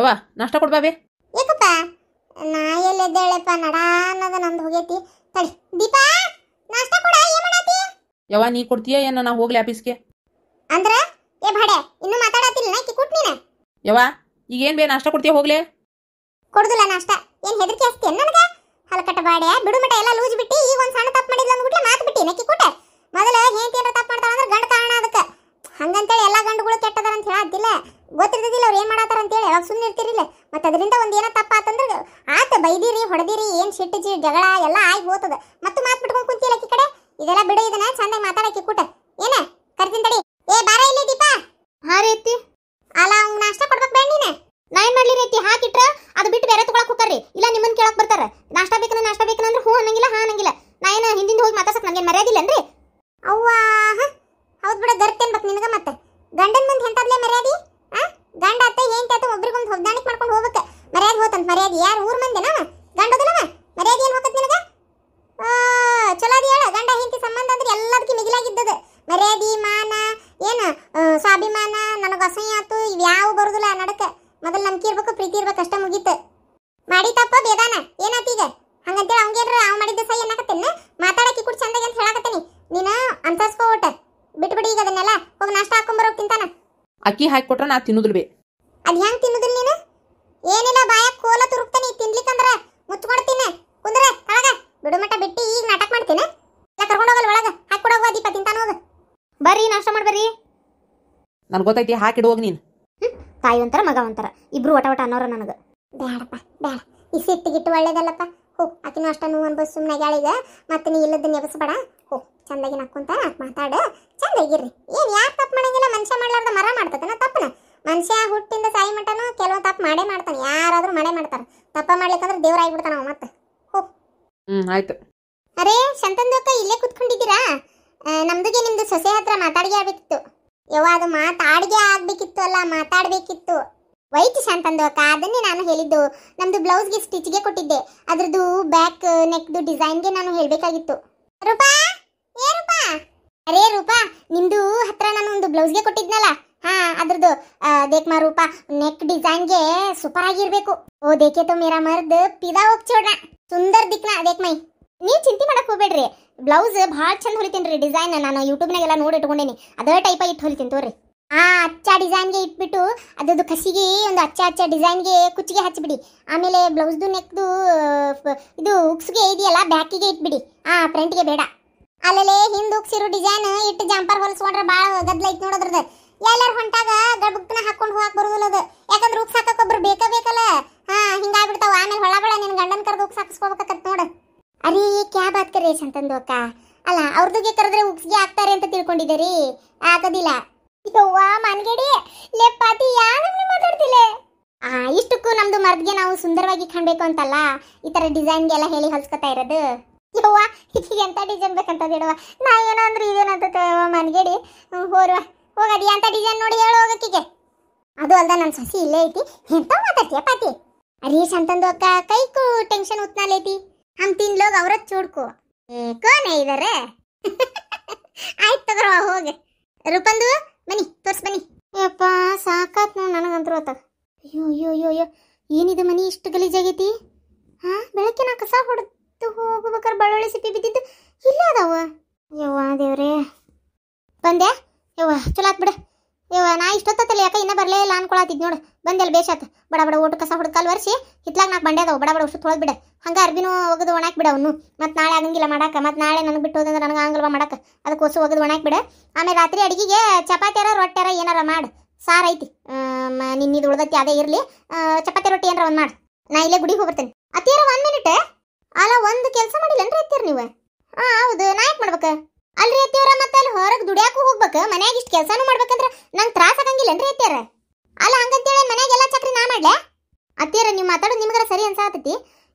ಯವ್ವ ನಾಷ್ಟ ಕೊಡ್ಬಾವೆ ಏಕಪ್ಪ ನಾ ಎಲ್ಲೆದ್ದೇಳಪ್ಪ ನಡ ಅನ್ನೋದ ನಮ್ದು ಹೋಗೈತಿ ತಡಿ ದೀಪಾ ನಾಷ್ಟ ಕೊಡ ಏನು ಮಾಡಾತಿ ಯವ್ವ ನೀ ಕೊಡ್ತೀಯ ಏನೋ ನಾ ಹೋಗ್ಲಿ ಆಫೀಸ್ಗೆ ಅಂದ್ರೆ ಏ ಭಾಡೆ ಇನ್ನು ಮಾತಾಡತಿಲ್ಲ ನಾ ಕುಟ್ ನೀನ ಯವ್ವ ಈಗ ಏನ್ ಬೇ ನಾಷ್ಟ ಕೊಡ್ತೀಯ ಹೋಗ್ಲಿ ಕೊಡುದಿಲ್ಲ ನಾಷ್ಟ ಏನ್ ಹೆದರಿಕೆ ಹಸ್ತಿ ನನಗೆ ಹಲಕಟ ಬಾಡೆ ಬಿಡು ಮಟ ಎಲ್ಲ ಲೂಜ್ ಬಿಟ್ಟಿ ಈಗ ಒಂದ್ ಸಣ್ಣ ತಪ್ಪು ಮಾಡಿದ್ಲ ಅಂದ್ಬಿಟ್ಲೆ ಮಾತು ಬಿಟ್ಟಿ ನಕ್ಕಿ ಕೊಟ್ಟೆ ಮೊದಲ ಹೆಂಡತಿ ಏನಾರ ತಪ್ಪು ಮಾಡ್ತಾಳ ಅಂದ್ರೆ ಗಂಡ ಕಾರಣ ಅದಕ್ಕೆ ಹಂಗಂತೇಳಿ ಎಲ್ಲ ಗಂಡುಗಳು ಕೆಟ್ಟದಾರ ಅಂತ ಹೇಳಾದಿಲ್ಲ ಗೊತ್ತಿರ್ತದಿಲ್ಲ ಅವ್ರು ಏನು ಮಾಡತ್ತಾರ ಹೇಳಿ ಯಾವಾಗ ಸುಮ್ಮನೆ ಇರ್ತಿರಿಲ್ಲ ಮತ್ತೆ ಅದರಿಂದ ಒಂದು ಏನೋ ತಪ್ಪಾತಂದ್ರೆ ಆತ ಬೈದಿರಿ ಹೊಡೆದಿರಿ ಏನು ಜಿ ಜಗಳ ಎಲ್ಲ ಆಗಿ ಹೋಗ್ತದ ಮತ್ತು ಮಾತ್ ಬಿಟ್ಕೊಂಡು ಕುಂತಿಲ್ಲ ಈ ಕಡೆ ಇದೆಲ್ಲ ಬಿಡು ಇದನ್ನ ಚಂದಾಗಿ ಮಾತಾಡಕ್ಕೆ ಕೂಟ ಏನ ಕರ್ತೀನಿ ತಡಿ ಮರ್ಯಾದಿ ಯಾರು ಊರ್ ಮಂದಿನವ ಗಂಡದಲ್ಲವ ಮರ್ಯಾದೆ ಏನು ಹೋಗತ್ ನಿನಗ ಚಲೋ ಹೇಳ ಗಂಡ ಹೆಂಡತಿ ಸಂಬಂಧ ಅಂದ್ರೆ ಎಲ್ಲದಕ್ಕೆ ಮಿಗಿಲಾಗಿದ್ದದ ಮರ್ಯಾದೆ ಮಾನ ಏನು ಸ್ವಾಭಿಮಾನ ನನಗೆ ಅಸಹ್ಯ ಆತು ಇವ್ಯಾವು ಬರುದಿಲ್ಲ ನಡಕ ಮೊದಲು ನಂಬಿಕೆ ಇರ್ಬೇಕು ಪ್ರೀತಿ ಇರ್ಬೇಕು ಅಷ್ಟ ಮುಗೀತು ಮಾಡಿ ತಪ್ಪ ಬೇದಾನ ಏನಾತೀಗ ಹಂಗಂತೇಳಿ ಅವಂಗೇನ್ರ ಅವ್ ಮಾಡಿದ್ದ ಸೈ ಅನ್ನಕತ್ತೇನ ಮಾತಾಡಕ್ಕೆ ಕೂಡ ಚಂದಾಗ ಅಂತ ನೀನ ಅಂತಸ್ಕೋ ಊಟ ಬಿಟ್ಬಿಡಿ ಈಗ ಅದನ್ನೆಲ್ಲ ಹೋಗಿ ನಾಷ್ಟ ಬರೋ ತಿಂತಾನ ಅಕ್ಕಿ ಹಾಕಿ ಕೊಟ್ರೆ ನಾ ತಿನ್ನುದು ಅದ್ ಹೆಂಗ್ ತಿನ್ನು ನನ್ ಗೊತ್ತೈತಿ ಹಾಕಿಡುವಾಗ ನೀನ್ ತಾಯಿ ಒಂಥರ ಮಗ ಒಂಥರ ಇಬ್ರು ಒಟ ಒಟ ಅನ್ನೋರ ನನಗೆ ಬೇಡಪ್ಪ ಬೇಡ ಈ ಗಿಟ್ಟು ಒಳ್ಳೇದಲ್ಲಪ್ಪ ಹೋ ಆಕಿನೂ ಅಷ್ಟ ನೋವು ಅನ್ಬೋದು ಸುಮ್ಮನೆ ಗಾಳಿಗೆ ಮತ್ತೆ ನೀ ಇಲ್ಲದ ನೆಬಸಬೇಡ ಹೋ ಚಂದಾಗಿ ನಕ್ಕೊಂತ ಮಾತಾಡು ಮಾತಾಡ ಚಂದಾಗಿರ್ರಿ ಏನ್ ಯಾರು ತಪ್ಪು ಮಾಡಂಗಿಲ್ಲ ಮನುಷ್ಯ ಮಾಡ್ಲಾರ್ದ ಮರ ಮಾಡ್ತದನ ತಪ್ಪನ ಮನುಷ್ಯ ಹುಟ್ಟಿಂದ ಸಾಯಿ ಮಟ್ಟನು ಕೆಲವೊಂದು ತಪ್ಪು ಮಾಡೇ ಮಾಡ್ತಾನೆ ಯಾರಾದ್ರೂ ಮಳೆ ಮಾಡ್ತಾರ ತಪ್ಪ ಮಾಡ್ಲಿಕ್ಕಂದ್ರೆ ದೇವ್ರ ಆಗಿಬಿಡ್ತಾನ ಅವ ಮತ್ತೆ ಹೋ ಹ್ಮ್ ಆಯ್ತು ಅರೇ ಶಂತಂದು ಅಕ್ಕ ಇಲ್ಲೇ ಕುತ್ಕೊಂಡಿದ್ದೀರಾ ನಮ್ದುಗೆ ನಿಮ್ದು ಸೊಸೆ ಹತ್ರ ಮಾತಾಡಿಗೆ ಆಗಿತ್ತು ಯಾವಾಗ ಮಾತಾಡಿಗೆ ಆಗ್ಬೇಕಿತ್ತು ಅಲ್ಲ ಮಾತಾಡ್ಬೇಕಿತ್ತು ವೈಟ್ ಶಾಂತಂದಕ್ಕ ಅದನ್ನೇ ನಾನು ಹೇಳಿದ್ದು ನಮ್ದು ಬ್ಲೌಸ್ಗೆ ಸ್ಟಿಚ್ಗೆ ಕೊಟ್ಟಿದ್ದೆ ಅದ್ರದ್ದು ಬ್ಯಾಕ್ ನೆಕ್ದು ಡಿಸೈನ್ಗೆ ನಾನು ಹೇಳಬೇಕಾಗಿತ್ತು ರೂಪಾ ಏ ರೂಪಾ ಅರೇ ರೂಪಾ ನಿಮ್ದು ಹತ್ರ ನಾನು ಒಂದು ಬ್ಲೌಸ್ಗೆ ಕೊಟ್ಟಿದ್ನಲ್ಲ ಹಾ ಅದ್ರದ್ದು ದೇಖ್ಮಾ ರೂಪಾ ನೆಕ್ ಡಿಸೈನ್ಗೆ ಸೂಪರ್ ಆಗಿರ್ಬೇಕು ಓ ದೇಖೆ ತೋ ಮೇರಾ ಮರ್ದ್ ಪಿದಾ ಹೋಗ್ಚೋಡ ಸುಂದರ್ ದಿಕ್ನಾ ದೇಖ್ಮೈ ನೀವು ಚಿಂತೆ ಮಾಡಕ್ ಹೋಗ್ಬೇಡ್ರಿ ಬ್ಲೌಸ್ ಭಾಳ ಚಂದ ಹೊಲಿತೀನಿ ರೀ ಡಿಸೈನ್ ನಾನು ಯೂಟ್ಯೂಬ್ನಾಗೆಲ್ಲ ನೋಡಿ ಇಟ್ಕೊಂಡೇನಿ ಅದೇ ಟೈಪ್ ಇಟ್ಟು ಹೊಲಿತೀನಿ ತೋರಿ ಆ ಅಚ್ಚ ಡಿಸೈನ್ಗೆ ಇಟ್ಬಿಟ್ಟು ಅದ್ರದ್ದು ಕಸಿಗೆ ಒಂದು ಅಚ್ಚ ಅಚ್ಚ ಡಿಸೈನ್ಗೆ ಕುಚ್ಚಿಗೆ ಹಚ್ಚಿಬಿಡಿ ಆಮೇಲೆ ಬ್ಲೌಸ್ದು ನೆಕ್ದು ಇದು ಉಕ್ಸ್ಗೆ ಇದೆಯಲ್ಲ ಬ್ಯಾಕಿಗೆ ಇಟ್ಬಿಡಿ ಆ ಫ್ರಂಟ್ಗೆ ಬೇಡ ಅಲ್ಲಲ್ಲಿ ಹಿಂದೆ ಉಕ್ಸಿರೋ ಡಿಸೈನ್ ಇಟ್ಟು ಜಂಪರ್ ಹೊಲಿಸ್ಕೊಂಡ್ರೆ ಭಾಳ ಗದ್ದಲ ಐತೆ ನೋಡೋದ್ರದ್ದು ಎಲ್ಲರೂ ಹೊಂಟಾಗ ಗಡ್ಬಕ್ಕನ ಹಾಕೊಂಡು ಹೋಗಕ್ಕೆ ಬರುದಿಲ್ಲ ಅದು ಯಾಕಂದ್ರೆ ಉಕ್ಸ್ ಹಾಕಕ್ಕೆ ಒಬ್ರು ಬೇಕೇ ಬೇಕಲ್ಲ ಹಾ ಹಿಂಗಾಗ್ಬಿಡ್ತಾವ ಆಮೇಲೆ ಹೊಳ ನಿನ್ ನಿನ್ನ ಗಂಡನ ಕರೆದು ಉಕ್ಸ್ ಹಾಕಿಸ್ಕೋಬೇಕಾಗತ್ತೆ ನೋಡು ಅರೇ ಕ್ಯಾ ಬಾತ್ ಕರೇ ಅಂತಂದು ಅಕ್ಕ ಅಲ್ಲ ಅವ್ರದಕ್ಕೆ ಕರೆದ್ರೆ ಉಕ್ಸ್ಗೆ ಆಗ್ತಾರೆ ಅಂತ ತಿಳ್ಕೊಂಡಿದ್ದೀರಿ ರೀ ಆಗೋದಿಲ್ಲ ಯವ್ವಾ ಮನ್ಗಡಿ ಲೆಪ್ಪಾತಿ ಯಾರನ್ನೇ ಮಾತಾಡ್ತಿಲ್ಲೇ ಆ ಇಷ್ಟಕ್ಕೂ ನಮ್ದು ಮರ್ದ್ಗೆ ನಾವು ಸುಂದರವಾಗಿ ಕಾಣಬೇಕು ಅಂತಲ್ಲ ಈ ತರ ಥರ ಡಿಸೈನ್ಗೆಲ್ಲ ಹೇಳಿ ಹೊಲ್ಸ್ಕೊತಾ ಇರೋದು ಯವ್ವಾ ಈಗ ಎಂಥ ಡಿಸೈನ್ ಬೇಕಂತ ಹೇಳುವ ನಾ ಏನೋ ಅಂದ್ರೆ ಇದೇನ ಅಂತ ಮನ್ಗೇಡಿ ಹೋರ್ವ ಹೋಗದಿ ಅಂತ ಡಿಸೈನ್ ನೋಡಿ ಹೇಳು ಹೋಗಕ್ಕಿಗೆ ಅದು ಅಲ್ದ ನನ್ನ ಸಸಿ ಇಲ್ಲೇ ಐತಿ ಎಂತ ಮಾತಾಡ್ತೀಯ ಪಾತಿ ಅರೀಶ್ ಅಂತಂದು ಅಕ್ಕ ಕೈಕೂ ಟೆನ್ಷನ್ ಉತ್ನಾಲೈತಿ हम ತಿನ್ಲೋಗ लोग ಚೂಡ್ಕೋ ಏ को ए, ಆಯ್ತು ತಗೋ ಹೋಗಿ ರೂಪಂದು ಬನ್ನಿ ತೋರ್ಸ್ ಬನ್ನಿ ಯಪ್ಪ ಸಾಕಾತ್ ನೋಡಿ ನನಗಂತೂ ಅತ್ತ ಅಯ್ಯೋ ಅಯ್ಯೋ ಅಯ್ಯೋ ಅಯ್ಯೋ ಏನಿದೆ ಮನಿ ಇಷ್ಟು ಗಲೀಜಾಗೈತಿ ಹಾ ಬೆಳಗ್ಗೆ ನಾ ಕಸ ಹೊಡೆದು ಹೋಗ್ಬೇಕಾರೆ ಬಳ್ಳೊಳ್ಳಿ ಸಿಪ್ಪಿ ಬಿದ್ದಿದ್ದು ಇಲ್ಲ ಅದಾವ ಯವ್ವ ದೇವ್ರೆ ಬಂದ್ಯಾ ಯವ್ವ ಚಲೋ ಆತ್ ಬಿಡ ಯವ್ವ ನಾ ಇಷ್ಟೊತ್ತಲ್ಲಿ ಯಾಕೆ ಬರಲೇ ಇಲ್ಲ ಅನ್ಕೊಳತಿದ್ ನೋಡು ಬಂದೆಲ್ಲ ಬೇಷಾತ್ ಬಡ ಬಡ ಓಟು ಕಸ ಹುಡುಕಲ್ ವರ್ಷಿ ಹಿತ್ಲಾಗ ನಾಲ್ಕು ಬಂಡೆ ಬಡ ಬಡ ಉಷ್ಟು ತೊಳೆದು ಬಿಡ ಹಂಗೆ ಅರ್ಬಿನೂ ಒಗದು ಒಣಾಕ್ ಬಿಡ ಅವನು ಮತ್ತು ನಾಳೆ ಆಗಂಗಿಲ್ಲ ಮಾಡಾಕ ಮತ್ತು ನಾಳೆ ನನಗೆ ಬಿಟ್ಟು ಹೋದಂದ್ರೆ ನನಗೆ ಆಗಲ್ವ ಮಾಡಾಕ ಅದಕ್ಕೋಸ್ಕರ ಒಗದು ಒಣಾಕ್ ಬಿಡ ಆಮೇಲೆ ರಾತ್ರಿ ಅಡುಗೆಗೆ ಚಪಾತಿಯಾರ ರೊಟ್ಟಿಯಾರ ಏನಾರ ಮಾಡು ಸಾರು ಐತಿ ನಿನ್ನಿದು ಉಳ್ದತ್ತಿ ಅದೇ ಇರಲಿ ಚಪಾತಿ ರೊಟ್ಟಿ ಏನಾರ ಒಂದು ಮಾಡು ನಾ ಇಲ್ಲೇ ಗುಡಿಗೆ ಹೋಗ್ಬರ್ತೇನೆ ಅತ್ತೀರ ಒಂದು ಮಿನಿಟ್ ಅಲ್ಲ ಒಂದು ಕೆಲಸ ಮಾಡಿಲ್ಲ ಅನ್ರಿ ಅತ್ತೀರ ನೀವು ಹಾಂ ಹೌದು ನಾ ಯಾಕೆ ಮಾಡ್ಬೇಕು ಅಲ್ರಿ ಅತ್ತಿಯವ್ರ ಮತ್ತೆ ಅಲ್ಲಿ ಹೊರಗೆ ದುಡಿಯಾಕೂ ಹೋಗ್ಬೇಕು ಮನ್ಯಾಗ ಇಷ್ಟು ಕೆಲಸನೂ ಮಾಡ್ಬೇಕಂದ್ರ ನಂಗೆ ತ್ರಾಸ ಆಗಂಗಿಲ್ಲನ್ರಿ ಅತ್ತಿಯರ ಅಲ್ಲ ಹಂಗಂತೇಳಿ ಮನ್ಯಾಗೆಲ್ಲ ಚಕ್ರಿ ನಾ ಮಾಡ್ಲೆ ಅತ್ತಿಯರ ನೀವು ಮಾತಾಡೋದು ನಿಮ್ಗರ ಸರಿ ಅನ್ಸಾತತಿ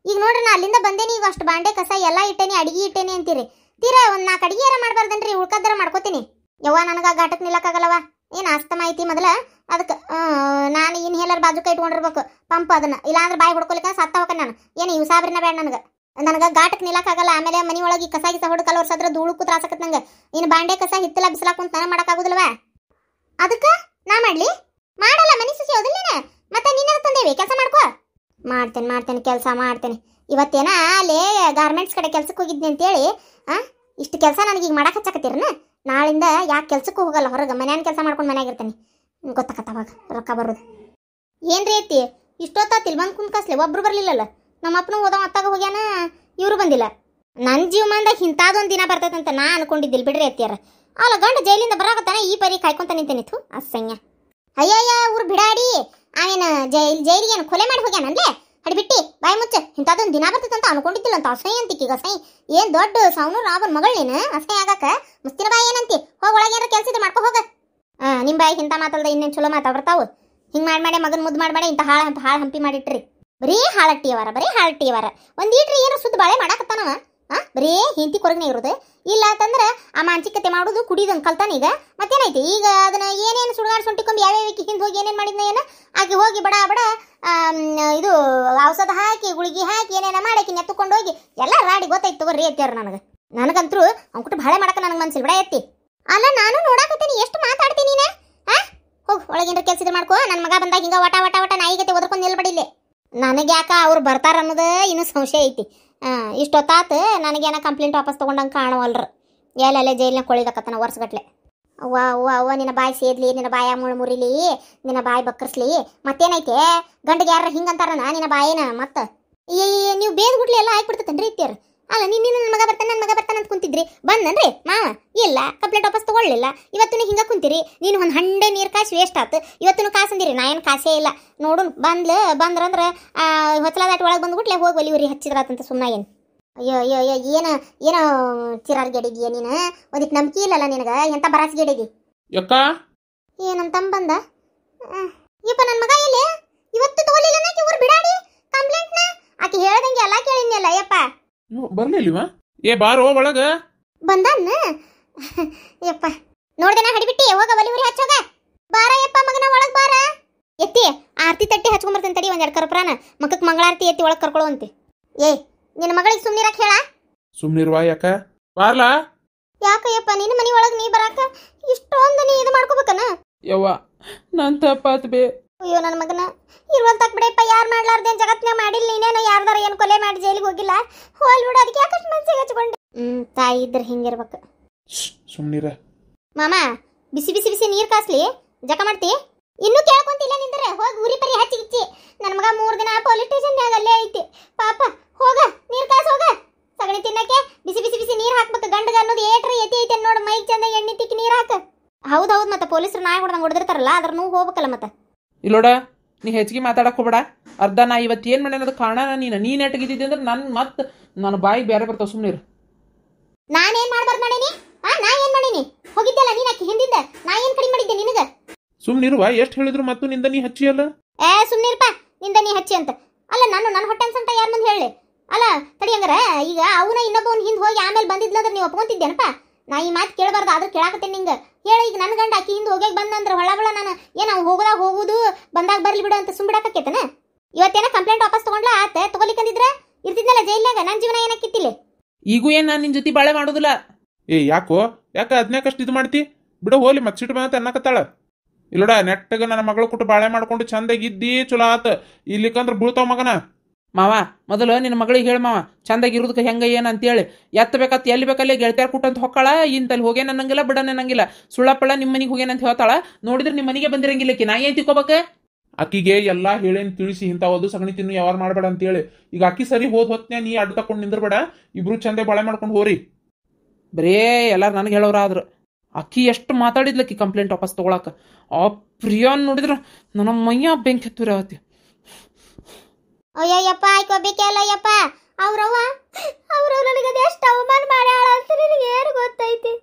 ಈಗ ನೋಡ್ರಿ ನಾ ಅಲ್ಲಿಂದ ಬಂದೇನಿ ಈಗ ಅಷ್ಟು ಬಾಂಡೆ ಕಸ ಎಲ್ಲ ಇಟ್ಟೇನಿ ಅಡಿಗೆ ಇಟ್ಟೇನಿ ಅಂತೀರಿ ತೀರಾ ಒಂದು ನಾಲ್ಕು ಅಡಿಗೆ ಏರ ಮಾಡಬಾರ್ದನ್ರಿ ಉಳ್ಕದ್ರ ಮಾಡ್ಕೋತೀನಿ ಯವ್ವ ನನಗೆ ಘಾಟಕ್ಕೆ ನಿಲ್ಲಕ್ಕಾಗಲ್ಲವ ಏನು ಆಸ್ತಮ ಐತಿ ಮೊದಲ ಅದಕ್ಕೆ ನಾನು ಇನ್ಹೇಲರ್ ಬಾಜು ಕೈ ಇಟ್ಕೊಂಡಿರ್ಬೇಕು ಪಂಪ್ ಅದನ್ನ ಇಲ್ಲಾಂದ್ರೆ ಬಾಯಿ ಹೊಡ್ಕೊಲಿಕ್ಕೆ ಸತ್ತ ನಾನು ಏನು ಇವ್ ಸಾಬ್ರಿನ ಬೇಡ ನನಗೆ ನನಗೆ ಘಾಟಕ್ಕೆ ನಿಲ್ಲಕ್ಕಾಗಲ್ಲ ಆಮೇಲೆ ಮನೆ ಒಳಗೆ ಕಸ ಗಿಸ ಹೊಡೆದು ಕಲ್ ಧೂಳು ಕೂತ್ರ ನಂಗೆ ಇನ್ನು ಬಾಂಡೆ ಕಸ ಹಿತ್ತಲ ಬಿಸಿಲಾಕ ಅಂತ ನಾನು ಮಾಡೋಕ್ಕಾಗೋದಿಲ್ವಾ ಅದಕ್ಕೆ ನಾ ಮಾಡಲಿ ಮಾಡಲ್ಲ ಮನೆ ಸುಸಿ ಹೌದಿಲ್ಲ ಮತ್ತೆ ನಿನ್ನ ತಂದೇವಿ ಕೆಲಸ ಮಾಡ್ಕೊ ಮಾಡ್ತೇನೆ ಮಾಡ್ತೇನೆ ಕೆಲಸ ಮಾಡ್ತೇನೆ ಇವತ್ತೇನ ಲೇ ಗಾರ್ಮೆಂಟ್ಸ್ ಕಡೆ ಕೆಲ್ಸಕ್ಕೆ ಹೋಗಿದ್ದೆ ಅಂತೇಳಿ ಆ ಇಷ್ಟು ಕೆಲಸ ನನಗೆ ಈಗ ಮಾಡಕ್ಕೆ ಹಚ್ಚಕತ್ತೀರನ ನಾಳಿಂದ ಯಾಕೆ ಕೆಲ್ಸಕ್ಕೂ ಹೋಗಲ್ಲ ಹೊರಗೆ ಮನೆಯನ್ ಕೆಲಸ ಮಾಡ್ಕೊಂಡು ಗೊತ್ತಾಕತ್ತ ಗೊತ್ತಾಗತ್ತವಾಗ ರೊಕ್ಕ ಬರೋದು ಏನು ಐತಿ ಇಷ್ಟೊತ್ತಾತಿಲ್ ಬಂದು ಕುಂತ್ಕಸ್ಲೆ ಒಬ್ರು ಬರಲಿಲ್ಲಲ್ಲ ನಮ್ಮ ಅಪ್ಪನೂ ಓದೋ ಅತ್ತಾಗ ಹೋಗ್ಯಾನ ಇವರು ಬಂದಿಲ್ಲ ನನ್ನ ಜೀವಮಾನದಾಗ ಇಂಥದ್ದೊಂದು ದಿನ ಅಂತ ನಾ ಅನ್ಕೊಂಡಿದ್ದಿಲ್ಲ ಬಿಡ್ರಿ ಅತ್ತಿಯಾರ ಅಲ್ಲ ಗಂಡ ಜೈಲಿಂದ ಬರಾಕತ್ತಾನೆ ಈ ಪರಿ ಕಾಯ್ಕೊಂತ ನಿಂತನಿತ್ತು ಅಸಂಯ ಅಯ್ಯಯ್ಯ ಊರು ಬಿಡಾಡಿ ಆಮೇನ ಜೈಲ್ ಜೈಲಿಗೆ ಏನು ಕೊಲೆ ಮಾಡಿ ಹಡಿ ಬಿಟ್ಟಿ ಬಾಯಿ ಮುಚ್ಚ ಇಂಥದೊಂದು ದಿನ ಅಂತ ಅನ್ಕೊಂಡಿದ್ದಿಲ್ಲ ಅಂತ ಅಸಹ್ಯ ಈಗ ಸೈ ಏನು ದೊಡ್ಡ ಸೌನು ರಾವನ್ ಮಗಳೇನು ಅಸಹ್ಯ ಆಗಾಕ ಮುಸ್ತಿನ ಬಾಯಿ ಏನಂತಿ ಹೋಗ ಒಳಗೇನ ಕೆಲಸ ಇದ್ರೆ ಮಾಡ್ಕೊ ಹೋಗ ನಿಮ್ಮ ಬಾಯಿ ಇಂಥ ಮಾತಲ್ದ ಇನ್ನೇನು ಚಲೋ ಮಾತಾಡ್ತಾವು ಹಿಂಗೆ ಮಾಡಿ ಮಾಡಿ ಮಗನ ಮುದ್ದು ಮಾಡಿ ಮಾಡಿ ಇಂಥ ಹಾಳು ಹಾಳು ಹಂಪಿ ಮಾಡಿಟ್ರಿ ಬರೀ ಹಾಳಟ್ಟಿಯವರ ಬರೀ ಹಾಳಟ್ಟಿಯವರ ಒಂದೀಟ್ರಿ ಏನೋ ಸುದ್ದ ಬಾಳೆ ಮಾಡಾಕತ್ತಾನವ ಆ ಬರೀ ಹಿಂತಿ ಕೊರಗನೆ ಇರೋದು ಇಲ್ಲ ಅಂತಂದ್ರೆ ಆ ಮಾಂಚಿಕತೆ ಮಾಡೋದು ಕುಡಿದಂಗೆ ಕಲ್ತಾನ ಈಗ ಮತ್ತೇನೈತಿ ಈಗ ಅದನ್ನ ಏನೇನು ಸುಡುಗಾಡು ಸುಂಟಿಕೊಂಡು ಯಾವ್ಯಾವಕ್ಕೆ ಹಿಂದೆ ಹೋಗಿ ಏನೇನು ಮಾಡಿದ್ನ ಏನ ಆಕೆ ಹೋಗಿ ಬಡ ಬಡ ಇದು ಔಷಧ ಹಾಕಿ ಗುಳಿಗೆ ಹಾಕಿ ಏನೇನ ಮಾಡಾಕಿ ನೆತ್ತುಕೊಂಡು ಹೋಗಿ ಎಲ್ಲ ರಾಡಿ ಗೊತ್ತಾಯ್ತು ತಗೋರಿ ಎತ್ತಾರ ನನಗೆ ನನಗಂತರೂ ಅವ್ಕುಟ್ಟು ಭಾಳ ಮಾಡಕ್ಕೆ ನನಗೆ ಮನ್ಸಿಲ್ ಬಿಡ ಎತ್ತಿ ಅಲ್ಲ ನಾನು ನೋಡಾಕತ್ತೀನಿ ಎಷ್ಟು ಮಾತಾಡ್ತೀನಿ ನೀನೆ ಹಾ ಹೋಗಿ ಒಳಗೇನ್ರ ಕೆಲಸ ಮಾಡ್ಕೋ ನನ್ನ ಮಗ ಬಂದಾಗ ಹಿಂಗ ವಟ ವಟ ವಟ ನಾಯಿಗತೆ ಒದ್ಕೊಂಡು ನಿಲ್ಬಡಿಲ್ಲೇ ನನಗೆ ಯಾಕ ಅವ್ರು ಬರ್ತಾರ ಅನ್ನೋದು ಇನ್ನೂ ಸಂಶಯ ಐತಿ ಇಷ್ಟೊತ್ತಾತು ನನಗೇನ ಕಂಪ್ಲೇಂಟ್ ವಾಪಸ್ ತೊಗೊಂಡಂಗೆ ಕಾಣವಲ್ರು ಎಲ್ಲೆಲ್ಲ ಜೈಲಿನಾಗ ಕೊಳಿದಕ್ಕತ್ತನ ವರ್ಷಗಟ್ಲೆ ಅವ್ವ ಅವ್ವ ಅವ್ವ ನಿನ್ನ ಬಾಯಿ ಸೇದ್ಲಿ ನಿನ್ನ ಬಾಯ ಮುಳು ಮುರಿಲಿ ನಿನ್ನ ಬಾಯಿ ಬಕ್ಕರ್ಸ್ಲಿ ಮತ್ತೇನೈತೆ ಗಂಡಿಗೆ ಯಾರ ಹಿಂಗಂತಾರನ ನಿನ್ನ ಬಾಯಿನ ಮತ್ತೆ ಈ ನೀವು ಬೇದ್ ಗುಡ್ಲೆ ಎಲ್ಲ ಹಾಕ್ಬಿಡ್ತೇನೆ ರೀ ಅಲ್ಲ ನೀನ್ ನನ್ನ ಮಗ ಬರ್ತಾನೆ ನನ್ನ ಮಗ ಬರ್ತಾನೆ ಅಂತ ಕುಂತಿದ್ರಿ ಬಂದನ್ರಿ ಮಾವ ಇಲ್ಲ ಕಂಪ್ಲೇಂಟ್ ವಾಪಸ್ ತಗೊಳ್ಳಿಲ್ಲ ಇವತ್ತು ಹಿಂಗೆ ಕುಂತಿರಿ ನೀನು ಒಂದು ಹಂಡೆ ನೀರು ಕಾಸು ವೇಸ್ಟ್ ಆತು ಇವತ್ತು ಕಾಸಂದಿರಿ ನಾ ಏನು ಕಾಸೇ ಇಲ್ಲ ನೋಡು ಬಂದ್ಲು ಬಂದ್ರಂದ್ರೆ ಹೊತ್ತಲಾದಾಟ ಒಳಗೆ ಬಂದ್ಬಿಟ್ಲೆ ಹೋಗಿ ಇವ್ರಿ ಹಚ್ಚಿದ್ರಾತಂತ ಸುಮ್ಮನೆ ಏನು ಅಯ್ಯೋ ಅಯ್ಯೋ ಅಯ್ಯೋ ಏನು ಏನೋ ಚಿರಾರ್ ಗೆಡಿದೀಯ ನೀನು ಅದಕ್ಕೆ ನಂಬಿಕೆ ಇಲ್ಲಲ್ಲ ನಿನಗೆ ಎಂತ ಬರಾಸ್ ಗೆಡಿದಿ ಯಕ್ಕ ಏನಂತ ಬಂದ ಯಪ್ಪ ನನ್ನ ಮಗ ಇಲ್ಲಿ ಇವತ್ತು ತಗೊಲಿಲ್ಲ ಬಿಡಾಡಿ ಕಂಪ್ಲೇಂಟ್ನ ಆಕೆ ಹೇಳ್ದಂಗೆ ಎಲ್ಲ ಕೇಳಿದ್ನಲ್ಲ ಯಪ್ಪ ನೋ ಬರ್ಲಿಲ್ವಾ ಏ ಬಾರೋ ಒಳಗ ಬಂದಾನ ಯಪ್ಪ ನೋಡ್ದೆನ ಹಡಿಬಿಟ್ಟಿ ಯಾವಾಗ ಒಲಿ ಉರಿ ಹಚ್ಚೋಗ ಬಾರ ಯಪ್ಪ ಮಗನ ಒಳಗ ಬಾರ ಎತ್ತಿ ಆರ್ತಿ ತಟ್ಟಿ ಹಚ್ಕೊಂಡ್ ಬರ್ತೇನೆ ತಡಿ ಒಂದ್ ಎರಡು ಕರ್ಪ್ರಾನ ಮಕ್ಕಕ್ ಮಂಗಳಾರತಿ ಎತ್ತಿ ಒಳಗ್ ಅಂತೆ ಏ ನಿನ್ನ ಮಗಳಿಗೆ ಸುಮ್ನಿರಕ್ ಹೇಳ ಸುಮ್ನಿರ್ವಾ ಯಾಕ ಬಾರ್ಲಾ ಯಾಕಯ್ಯಪ್ಪ ನಿನ್ನ ಮನೆ ಒಳಗ ನೀ ಬರಾಕ ಇಷ್ಟೊಂದು ನೀ ಇದು ಮಾಡ್ಕೋಬೇಕನ ಯವ್ವ ನನ್ ತಪ್ಪಾತ್ ಬೇ ಅಯ್ಯೋ ನನ್ನ ಮಗನ ಇರುವಂತ ಬಿಡಪ್ಪ ಯಾರು ಮಾಡ್ಲಾರ್ದೇನ್ ಜಗತ್ತಿನ ಮಾಡಿಲ್ಲ ನೀನೇನ ಯಾರ್ದಾರ ಏನು ಕೊಲೆ ಮಾಡಿ ಜೈಲಿಗೆ ಹೋಗಿಲ್ಲ ಹೋಲ್ ಬಿಡು ಅದಕ್ಕೆ ಯಾಕಷ್ಟು ಮನ್ಸಿಗೆ ಹಚ್ಕೊಂಡೆ ಹ್ಮ್ ತಾಯಿ ಇದ್ರೆ ಹಿಂಗಿರ್ಬೇಕು ಸುಮ್ಮನಿರ ಮಾಮ ಬಿಸಿ ಬಿಸಿ ಬಿಸಿ ನೀರು ಕಾಸ್ಲಿ ಜಕ ಮಾಡ್ತಿ ಇನ್ನು ಕೇಳ್ಕೊಂತಿಲ್ಲ ನಿಂದ್ರೆ ಹೋಗಿ ಉರಿ ಪರಿ ಹಚ್ಚಿ ಇಚ್ಚಿ ನನ್ನ ಮಗ ಮೂರು ದಿನ ಪೊಲೀಸ್ ಸ್ಟೇಷನ್ಯಾಗ ಅಲ್ಲೇ ಐತಿ ಪಾಪ ಹೋಗ ನೀರು ಕಾಸು ಹೋಗ ಸಗಣಿ ತಿನ್ನಕ್ಕೆ ಬಿಸಿ ಬಿಸಿ ಬಿಸಿ ನೀರು ಹಾಕ್ಬೇಕು ಗಂಡಗ ಅನ್ನೋದು ಏಟ್ರಿ ಎತಿ ಐತೆ ನೋಡು ಮೈಕ್ ಚಂದ ಎಣ್ಣೆ ತಿಕ್ಕಿ ನೀರು ಹಾಕ ಹೌದು ಹೌದು ಮತ್ತೆ ಪೊಲೀಸರು ನಾಯಿ ಹೊಡೆದಂಗೆ ಹೊಡೆದಿರ್ತಾರಲ್ಲ ಅದ್ರ ನೂ ಹೋಗ್ಬೇಕಲ್ಲ ಮತ್ತೆ ಇಲ್ಲೋಡ ನೀ ಹೆಚ್ಚಿಗೆ ಮಾತಾಡಕ್ಕೆ ಹೋಗ್ಬೇಡ ಅರ್ಧ ನಾ ಇವತ್ತು ಏನು ಮಾಡ್ಯಾನ ಅದು ಕಾರಣ ನೀನು ನೀ ನೆಟ್ಟಗಿದ್ದಿದ್ದೆ ಅಂದ್ರೆ ನನ್ನ ಮತ್ತೆ ನನ್ನ ಬಾಯಿಗೆ ಬೇರೆ ಬರ್ತಾವ ಸುಮ್ಮನಿರು ಏನು ಮಾಡ್ಬಾರ್ದು ಮಾಡೇನಿ ಆ ನಾ ಏನು ಮಾಡೇನಿ ಹೋಗಿದ್ದಲ್ಲ ನೀನು ಅಕ್ಕಿ ಹಿಂದಿಂದ ನಾ ಏನು ಕಡಿಮೆ ಮಾಡಿದ್ದೆ ನಿನಗೆ ಸುಮ್ಮನಿರುವ ಎಷ್ಟು ಹೇಳಿದ್ರು ಮತ್ತು ನಿಂದ ನೀ ಹಚ್ಚಿ ಅಲ್ಲ ಏ ಸುಮ್ಮನಿರಪ್ಪ ನಿಂದ ನೀ ಹಚ್ಚಿ ಅಂತ ಅಲ್ಲ ನಾನು ನನ್ನ ಹೊಟ್ಟೆ ಸಂತ ಯಾರು ಮುಂದೆ ಹೇಳಿ ಅಲ್ಲ ತಡಿ ಹಂಗಾರ ಈಗ ಅವನ ಇನ್ನೊಬ್ಬ ಹಿಂದೆ ಹೋಗಿ ಆಮೇಲೆ ಬಂದಿದ್ಲಂದ್ರೆ ನೀವು ಒಪ್ಕೊಂತಿದ್ದೇನಪ್ಪ ನಾ ಈ ಮಾತು ಕೇಳಬಾರ್ದು ಆದ್ರೆ ಕೇಳಾಕತ್ತೀನಿ ನಿಂಗೆ ಹೇಳ ಈಗ ನನ್ನ ಗಂಡ ಆಕಿ ಹಿಂದೆ ಹೋಗಕ್ಕೆ ಬಂದಂದ್ರೆ ಹೊಳಬಳ ನಾನು ಏನು ಅವ್ನು ಹೋಗೋದಾಗ ಹೋಗುದು ಬಂದಾಗ ಬರಲಿ ಬಿಡು ಅಂತ ಸುಮ್ಬಿಡಾಕತ್ತೇನ ಇವತ್ತೇನ ಕಂಪ್ಲೇಂಟ್ ವಾಪಸ್ ತಗೊಂಡ್ಲ ಆತ ತಗೊಲಿಕ್ಕಂದಿದ್ರೆ ಇರ್ತಿದ್ನಲ್ಲ ಜೈಲ್ನಾಗ ನನ್ನ ಜೀವನ ಏನಕ್ಕಿತ್ತಿಲ್ಲ ಈಗೂ ಏನು ನಾನು ನಿನ್ನ ಜೊತೆ ಬಾಳೆ ಮಾಡೋದಿಲ್ಲ ಏ ಯಾಕೋ ಯಾಕೆ ಅದನ್ನೇ ಇದು ಮಾಡ್ತಿ ಬಿಡು ಹೋಲಿ ಮತ್ತೆ ಸಿಟ್ಟು ಬಂತ ಅನ್ನಕತ್ತಾಳ ಇಲ್ಲೋಡ ನೆಟ್ಟಗೆ ನನ್ನ ಮಗಳು ಕೊಟ್ಟು ಬಾಳೆ ಮಾಡ್ಕೊಂಡು ಚಂದಾಗಿದ್ದಿ ಚಲೋ ಆತ ಇಲ್ಲಿಕಂದ್ರೆ ಬೀಳ್ತಾವ ಮಗನ ಮಾವ ಮೊದಲು ನಿನ್ನ ಮಗಳಿಗೆ ಹೇಳಿ ಮಾವ ಚಂದಾಗಿ ಇರೋದಕ್ಕೆ ಹೆಂಗೆ ಏನು ಅಂತೇಳಿ ಎತ್ತ ಬೇಕತ್ತ ಎಲ್ಲಿ ಬೇಕಲ್ಲೇ ಗೆಳತಿಯಾರ ಕೂಟಂತ ಹೊಕ್ಕಳ ಇಂತಲ್ಲಿ ಹೋಗೇನ ಅನ್ನಂಗಿಲ್ಲ ಬಿಡ ಅನ್ನಂಗಿಲ್ಲ ಸುಳ್ಳಪ್ಪಳ ನಿಮ್ಮ ಮನೆಗೆ ಹೋಗೇನಂತ ಹೇಳ್ತಾಳ ನೋಡಿದ್ರೆ ನಿಮ್ಮ ಮನೆಗೆ ಬಂದಿರಂಗಿಲ್ಲಕ್ಕೆ ನಾ ಏನು ತಿಳ್ಕೊಬೇಕು ಅಕ್ಕಿಗೆ ಎಲ್ಲ ಹೇಳೇನು ತಿಳಿಸಿ ಒಂದು ಸಗಣಿ ತಿನ್ನು ಯಾವಾಗ ಮಾಡಬೇಡ ಅಂತೇಳಿ ಈಗ ಅಕ್ಕಿ ಸರಿ ಹೋದ್ ಹೊತ್ನ್ಯಾ ನೀ ಅಡ್ಡ ತಕೊಂಡು ಬೇಡ ಇಬ್ರು ಚಂದೆ ಬಾಳೆ ಮಾಡ್ಕೊಂಡು ಹೋರಿ ಬರೇ ಎಲ್ಲರೂ ನನಗೆ ಹೇಳೋರ ಆದ್ರು ಅಕ್ಕಿ ಎಷ್ಟು ಮಾತಾಡಿದ್ಲಕ್ಕಿ ಕಂಪ್ಲೇಂಟ್ ವಾಪಸ್ ತೊಗೊಳಕ್ಕೆ ಆ ಪ್ರಿಯಾನ್ ನೋಡಿದ್ರ ನನ್ನ ಮೈಯ ಬೆಂಕಿ ಹತ್ತಿರ ಅವತ್ತಿ ಅಯ್ಯಯ್ಯಪ್ಪ ಆಯ್ಕೋಬೇಕಲ್ಲ ಯಪ್ಪ ಅವ್ರವ್ವ ಅವ್ರವ್ ನನಗೆ ಅದೆಷ್ಟು ಅವಮಾನ ಮಾಡ್ಯಾಳ ಅಂತ ನಿನಗೆ ಏನು ಗೊತ್ತೈತಿ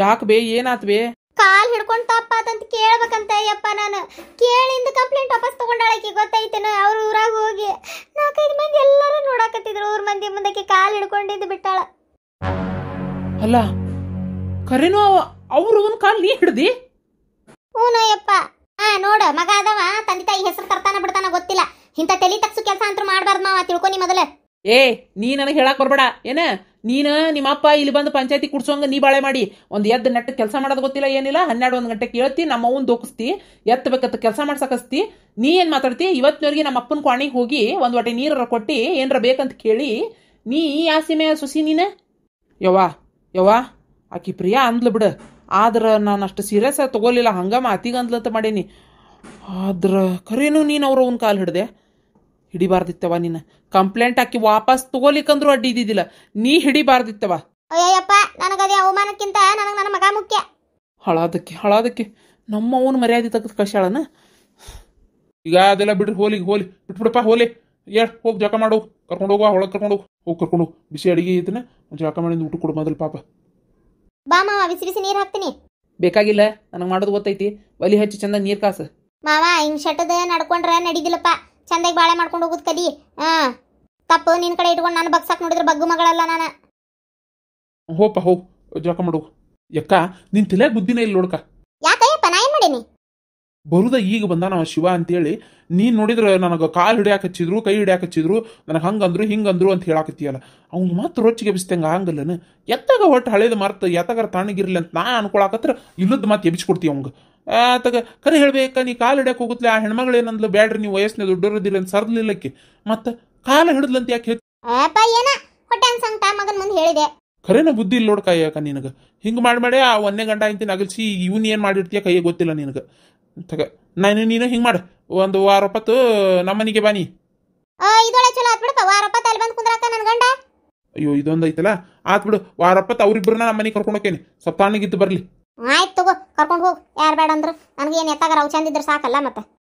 ಯಾಕೆ ಬೇ ಏನಾತ್ ಬೇ ಕಾಲ್ ಹಿಡ್ಕೊಂಡು ತಪ್ಪ ಅಂತ ಕೇಳ್ಬೇಕಂತ ಅಯ್ಯಪ್ಪ ನಾನು ಕೇಳಿಂದ ಕಂಪ್ಲೇಂಟ್ ವಾಪಸ್ ತಗೊಂಡಾಳಕ್ಕೆ ಗೊತ್ತೈತೇನು ಅವ್ರ ಊರಾಗ ಹೋಗಿ ನಾಲ್ಕೈದು ಮಂದಿ ಎಲ್ಲರೂ ನೋಡಾಕತ್ತಿದ್ರು ಊರ್ ಮಂದಿ ಮುಂದಕ್ಕೆ ಕಾಲ್ ಹಿಡ್ಕೊಂಡಿದ್ದು ಬಿಟ್ಟಾಳ ಅಲ್ಲ ಕರೆನೂ ಅವ್ರು ಒಂದ್ ಕಾಲ್ ನೀ ಹಿಡ್ದಿ ಹ್ಞೂನಯ್ಯಪ್ಪ ಹಾ ನೋಡು ಮಗ ಅದವ ತಂದೆ ತಾಯಿ ಹೆಸರು ತರ್ತಾನ ಬಿಡ್ತಾನ ಗೊತ್ತಿಲ್ಲ ಇಂತ ತಲೆ ತಗ್ಸು ಕೆಲಸ ಅಂತ ಮಾಡಬಾರ್ದು ಮಾವ ತಿಳ್ಕೊನಿ ಮೊದಲ ಏ ನೀ ನನಗೆ ಹೇಳಕ್ ಬರ್ಬೇಡ ಏನ ನೀನು ನಿಮ್ಮ ಅಪ್ಪ ಇಲ್ಲಿ ಬಂದು ಪಂಚಾಯತಿ ಕುಡ್ಸೋಂಗ ನೀ ಬಾಳೆ ಮಾಡಿ ಒಂದ್ ಎದ್ದು ನೆಟ್ಟ ಕೆಲಸ ಮಾಡೋದು ಗೊತ್ತಿಲ್ಲ ಏನಿಲ್ಲ ಹನ್ನೆರಡು ಒಂದ್ ಗಂಟೆ ಕೇಳ್ತಿ ನಮ್ಮ ಅವ್ನ ಎತ್ ಬೇಕತ್ತ ಕೆಲಸ ಮಾಡ್ಸಕಸ್ತಿ ನೀ ಏನು ಮಾತಾಡ್ತಿ ಇವತ್ತಿನವರಿಗೆ ನಮ್ಮ ಅಪ್ಪನ ಕ್ವಾಣಿಗೆ ಹೋಗಿ ಒಂದು ಹೊಟ್ಟೆ ನೀರ ಕೊಟ್ಟು ಏನರ ಬೇಕಂತ ಕೇಳಿ ನೀ ಆಸೀಮೆಯ ಸುಸಿ ನೀನ ಯವ್ವಾ ಯವ್ವಾ ಆಕಿ ಪ್ರಿಯಾ ಅಂದ್ಲು ಬಿಡು ಆದ್ರ ನಾನು ಅಷ್ಟು ಸೀರಿಯಸ್ ಆಗಿ ತಗೋಲಿಲ್ಲ ಹಂಗಮ್ಮ ಅತಿಗಂದ್ಲಂತ ಮಾಡೀನಿ ಆದ್ರ ಖರೇನು ನೀನು ಅವ್ರ ಅವ್ನ ಕಾಲು ಹಿಡ್ದೆ ಹಿಡಿಬಾರ್ದಿತ್ತವ ನಿನ್ನ ಕಂಪ್ಲೇಂಟ್ ಹಾಕಿ ವಾಪಸ್ ತಗೋಲಿಕ್ಕಂದ್ರೂ ಅಡ್ಡಿ ಇದ್ದಿದ್ದಿಲ್ಲ ನೀ ಹಿಡಿಬಾರ್ದಿತ್ತವ ಅಯ್ಯಪ್ಪ ಅದೇ ಅವಮಾನಕ್ಕಿಂತ ನನಗೆ ನನ್ನ ಮಗ ಮುಖ್ಯ ಹಳಾದಕ್ಕೆ ಹಳಾದಕ್ಕೆ ನಮ್ಮ ಅವನ ಮರ್ಯಾದೆ ತೆಗೆದು ಕಳ್ಸಾಳನ ಈಗ ಅದೆಲ್ಲ ಬಿಡ್ರಿ ಹೋಲಿ ಹೋಲಿ ಬಿಟ್ಬಿಡಪ್ಪ ಹೋಲಿ ಏಳ್ ಹೋಗಿ ಜಾಕ ಮಾಡು ಕರ್ಕೊಂಡು ಹೋಗುವ ಒಳಗೆ ಕರ್ಕೊಂಡು ಹೋಗಿ ಹೋಗಿ ಕರ್ಕೊಂಡು ಹೋಗಿ ಬಿಸಿ ಅಡಿಗೆ ಇದನ್ನ ಜಾಕ ಮಾಡಿ ಊಟ ಕೊಡು ಮೊದಲು ಪಾಪ ಬಾ ಮಾವ ಬಿಸಿ ಬಿಸಿ ನೀರು ಹಾಕ್ತೀನಿ ಬೇಕಾಗಿಲ್ಲ ನನಗೆ ಮಾಡೋದು ಗೊತ್ತೈತಿ ಒಲಿ ಹಚ್ಚಿ ಚಂದ ನೀರು ಕಾಸು ಮಾವ ಹಿಂಗ್ ಶಟದ ನಡ್ಕೊಂಡ್ರೆ ನಡೀದಿಲ್ಲಪ್ಪ ಚಂದಾಗಿ ಬಾಳೆ ಮಾಡ್ಕೊಂಡು ಹೋಗುದು ಕಲಿ ಹಾ ತಪ್ಪು ನಿನ್ ಕಡೆ ಇಟ್ಕೊಂಡು ನಾನು ಬಗ್ಸಾಕ್ ನೋಡಿದ್ರೆ ಬಗ್ಗು ಮಗಳಲ್ಲ ನಾನು ಹೋಪ ಹೋ ಜೋಕ ಮಾಡು ಯಕ್ಕ ನಿನ್ ತಲೆ ಬುದ್ಧಿನೇ ಇಲ್ಲ ನೋಡ್ಕ ಯಾಕಯ್ಯಪ್ಪ ನಾ ಏನು ಮಾಡೇನಿ ಬರುದ ಈಗ ಬಂದ ನಾವು ಶಿವ ಹೇಳಿ ನೀನು ನೋಡಿದ್ರೆ ನನಗೆ ಕಾಲು ಹಿಡಿಯಾಕ ಹಚ್ಚಿದ್ರು ಕೈ ಹಿಡಿಯಾಕ ಹಚ್ಚಿದ್ರು ನನಗೆ ಹಂಗಂದ್ರು ಹಿಂಗಂದ್ರು ಅಂತ ಹೇಳಾಕತ್ತೀಯಲ್ಲ ಅವ್ನು ಮಾತ್ರ ರೊಚ್ಚಿಗೆ ಬಿಸ್ತಂಗ ಹಂಗಲ್ಲನ ಎತ್ತಾಗ ಒಟ್ಟು ಹಳೇದ ಮರ್ತು ಎತ್ತಾಗಾರ ತಣ್ಣಗಿರ್ಲಿ ಅಂತ ನಾ ಅನ್ಕೊಳಕತ್ರ ಇಲ್ಲದ ಮಾತು ಎಬ್ಬಿಸ್ಕೊಡ್ತೀವಿ ಅವಂಗೆ ಆ ತಗ ಕರೆ ಹೇಳ್ಬೇಕ ನೀ ಕಾಲು ಹಿಡ್ಯಕ್ಕೆ ಹೋಗುತ್ತಲೇ ಆ ಏನಂದ್ಲು ಬ್ಯಾಡ್ರಿ ನೀವು ವಯಸ್ಸಿನ ದೊಡ್ಡೋರದಿಲ್ಲ ಅಂತ ಸರ್ದಿಲ್ಲಕ್ಕೆ ಮತ್ತೆ ಕಾಲು ಹಿಡಿದ್ಲಂತ ಯಾಕೆ ಹೇಳ್ತಿ ಹೇಳಿದೆ ಖರೇನ ಬುದ್ಧಿ ಇಲ್ಲ ನೋಡ್ಕ ಕೈ ಯಾಕ ನಿನಗೆ ಹಿಂಗೆ ಮಾಡ್ಬೇಡ ಆ ಒಂದೇ ಗಂಟ ಅಂತ ಅಗಲ್ಸಿ ಇವ್ನ ಏನು ಮಾಡಿರ್ತೀಯ ಕೈಗೆ ಗೊತ್ತಿಲ್ಲ ನಿನಗೆ ತಗ ನಾನು ನೀನು ಹಿಂಗೆ ಮಾಡು ಒಂದು ವಾರ ಒಪ್ಪತ್ತು ನಮ್ಮನಿಗೆ ಬಾನಿ ಇದೊಳೆ ಚಲೋ ವಾರ ಬಂದು ನನ್ನ ಗಂಡ ಅಯ್ಯೋ ಇದೊಂದು ಐತಲ್ಲ ಆತ್ ಬಿಡು ವಾರ ಒಪ್ಪತ್ತು ಅವ್ರಿಬ್ರನ್ನ ನಮ್ಮನಿಗೆ ಕರ್ಕೊಂಡು ಸಪ್ತಾಣಿಗಿದ್ದು ಬರ್ಲಿ ಬರಲಿ ಆಯ್ತು ತಗೋ ಕರ್ಕೊಂಡು ಹೋಗು ಯಾರು ಬೇಡ ಅಂದ್ರೆ ನನಗೇನು ಎತ್ತಾಗ ಅವು ಚಂದಿದ್ರೆ ಸಾಕಲ್ಲ ಮತ್ತೆ